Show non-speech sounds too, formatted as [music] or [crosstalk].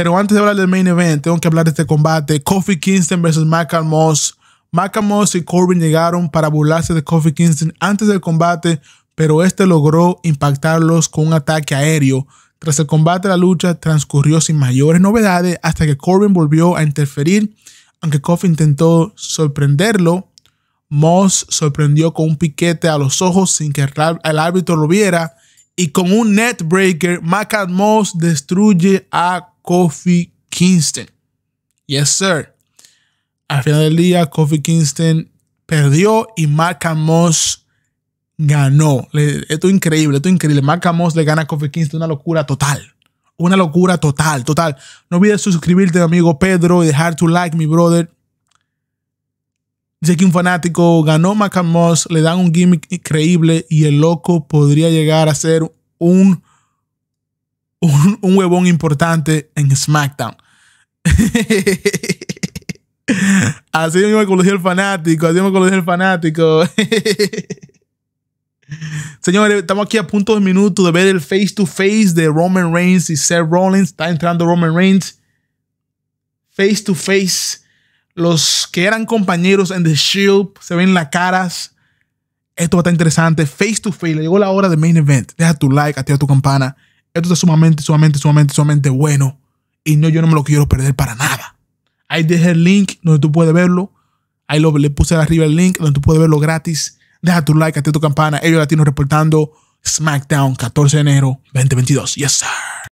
Pero antes de hablar del main event, tengo que hablar de este combate. Kofi Kingston versus Michael Moss. Michael Moss y Corbin llegaron para burlarse de Kofi Kingston antes del combate, pero este logró impactarlos con un ataque aéreo. Tras el combate, la lucha transcurrió sin mayores novedades hasta que Corbin volvió a interferir. Aunque Kofi intentó sorprenderlo, Moss sorprendió con un piquete a los ojos sin que el árbitro lo viera. Y con un net breaker, Michael Moss destruye a Kofi Kingston. Yes, sir. Al final del día, Kofi Kingston perdió y Marca ganó. Esto es increíble, esto es increíble. marcamos le gana a Kofi Kingston, una locura total. Una locura total, total. No olvides suscribirte, amigo Pedro, y dejar tu like, mi brother. Dice que un fanático ganó Marca le dan un gimmick increíble y el loco podría llegar a ser un un huevón importante en SmackDown. [laughs] así me el fanático, así me el fanático. [laughs] Señores, estamos aquí a punto de minuto de ver el face to face de Roman Reigns y Seth Rollins. Está entrando Roman Reigns. Face to face. Los que eran compañeros en The Shield se ven las caras. Esto va a estar interesante. Face to face. llegó la hora de main event. Deja tu like, activa tu campana. Esto está sumamente, sumamente, sumamente, sumamente bueno. Y no, yo no me lo quiero perder para nada. Ahí dejé el link donde tú puedes verlo. Ahí lo, le puse arriba el link donde tú puedes verlo gratis. Deja tu like, activa tu campana. Ellos tienen reportando SmackDown 14 de enero 2022. Yes, sir.